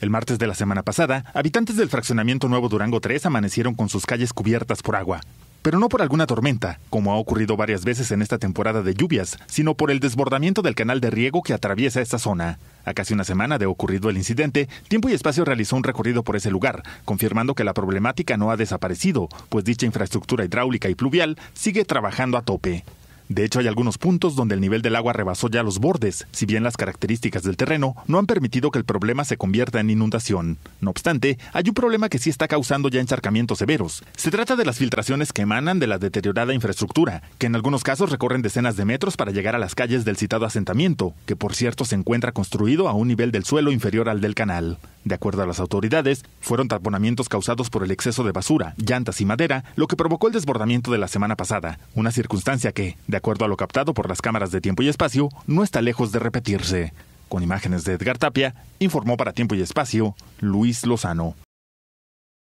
El martes de la semana pasada, habitantes del fraccionamiento Nuevo Durango 3 amanecieron con sus calles cubiertas por agua, pero no por alguna tormenta, como ha ocurrido varias veces en esta temporada de lluvias, sino por el desbordamiento del canal de riego que atraviesa esta zona. A casi una semana de ocurrido el incidente, Tiempo y Espacio realizó un recorrido por ese lugar, confirmando que la problemática no ha desaparecido, pues dicha infraestructura hidráulica y pluvial sigue trabajando a tope. De hecho, hay algunos puntos donde el nivel del agua rebasó ya los bordes, si bien las características del terreno no han permitido que el problema se convierta en inundación. No obstante, hay un problema que sí está causando ya encharcamientos severos. Se trata de las filtraciones que emanan de la deteriorada infraestructura, que en algunos casos recorren decenas de metros para llegar a las calles del citado asentamiento, que por cierto se encuentra construido a un nivel del suelo inferior al del canal. De acuerdo a las autoridades, fueron taponamientos causados por el exceso de basura, llantas y madera, lo que provocó el desbordamiento de la semana pasada, una circunstancia que, de acuerdo a lo captado por las cámaras de tiempo y espacio, no está lejos de repetirse. Con imágenes de Edgar Tapia, informó para tiempo y espacio Luis Lozano.